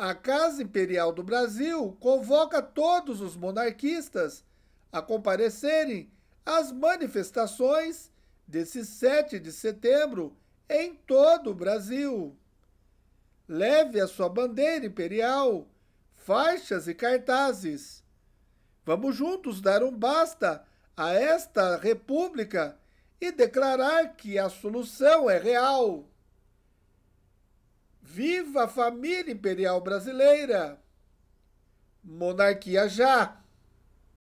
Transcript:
A Casa Imperial do Brasil convoca todos os monarquistas a comparecerem às manifestações desse 7 de setembro em todo o Brasil. Leve a sua bandeira imperial, faixas e cartazes. Vamos juntos dar um basta a esta república e declarar que a solução é real. Viva a família imperial brasileira! Monarquia já!